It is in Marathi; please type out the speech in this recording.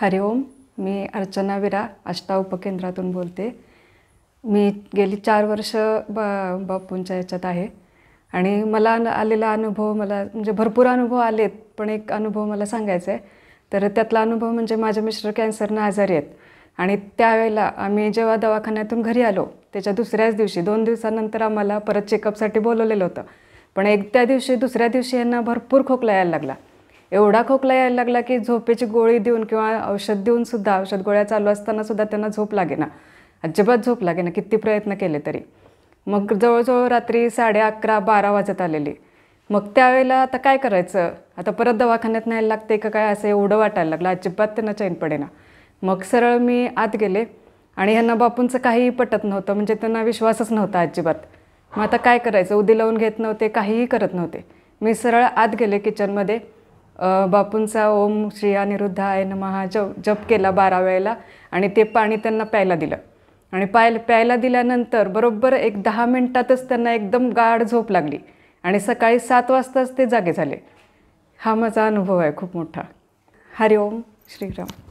हरिओम मी अर्चना विरा आष्टा उपकेंद्रातून बोलते मी गेली चार वर्ष ब बापूंच्या याच्यात आहे आणि मला आलेला अनुभव मला म्हणजे भरपूर अनुभव आलेत पण एक अनुभव मला सांगायचा आहे तर त्यातला अनुभव म्हणजे माझ्या मिस्टर कॅन्सरनं आजारी आहेत आणि त्यावेळेला आम्ही जेव्हा दवाखान्यातून घरी आलो त्याच्या दुसऱ्याच दिवशी दोन दिवसानंतर आम्हाला परत चेकअपसाठी बोलवलेलं होतं पण एक त्या दिवशी दुसऱ्या दिवशी यांना भरपूर खोकला यायला लागला एवढा खोकला यायला लागला की झोपेची गोळी देऊन किंवा औषध देऊन सुद्धा औषध गोळ्या चालू असताना सुद्धा त्यांना झोप लागेना अजिबात झोप लागेना किती प्रयत्न केले तरी मग जवळजवळ रात्री साडे अकरा बारा वाजत आलेली मग त्यावेळेला आता काय करायचं आता परत दवाखान्यात न्यायला लागते का काय असं एवढं वाटायला लागलं अजिबात त्यांना चैन पडेना मग सरळ मी आत गेले आणि ह्यांना बापूंचं काहीही पटत नव्हतं म्हणजे त्यांना विश्वासच नव्हता अजिबात मग आता काय करायचं उदी लावून घेत नव्हते काहीही करत नव्हते मी सरळ आत गेले किचनमध्ये बापूंचा ओम श्री अनिरुद्धाय नमहा जप जप केला बारा वेळेला आणि ते पाणी त्यांना प्यायला दिलं आणि पाय प्यायला दिल्यानंतर बरोबर एक दहा मिनटातच त्यांना एकदम गाढ झोप लागली आणि सकाळी सात वाजताच ते जागे झाले हा माझा अनुभव आहे खूप मोठा हरिओम श्रीराम